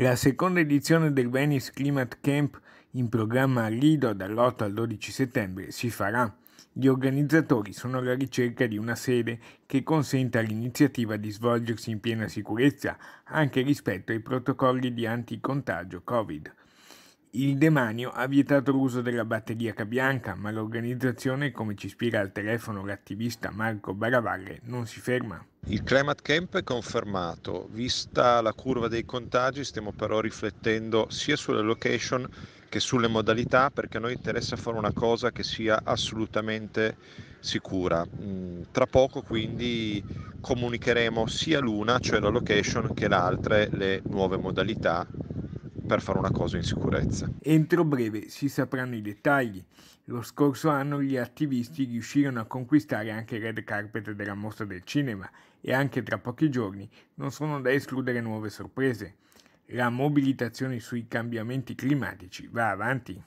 La seconda edizione del Venice Climate Camp, in programma a Lido dall'8 al 12 settembre, si farà. Gli organizzatori sono alla ricerca di una sede che consenta all'iniziativa di svolgersi in piena sicurezza, anche rispetto ai protocolli di anticontagio Covid. Il demanio ha vietato l'uso della batteria Cabianca, ma l'organizzazione, come ci spiega al telefono l'attivista Marco Baravalle, non si ferma. Il climate camp è confermato, vista la curva dei contagi stiamo però riflettendo sia sulle location che sulle modalità perché a noi interessa fare una cosa che sia assolutamente sicura. Mm, tra poco quindi comunicheremo sia l'una, cioè la location, che l'altra, le nuove modalità per fare una cosa in sicurezza. Entro breve si sapranno i dettagli. Lo scorso anno gli attivisti riuscirono a conquistare anche il red carpet della mostra del cinema e anche tra pochi giorni non sono da escludere nuove sorprese. La mobilitazione sui cambiamenti climatici va avanti.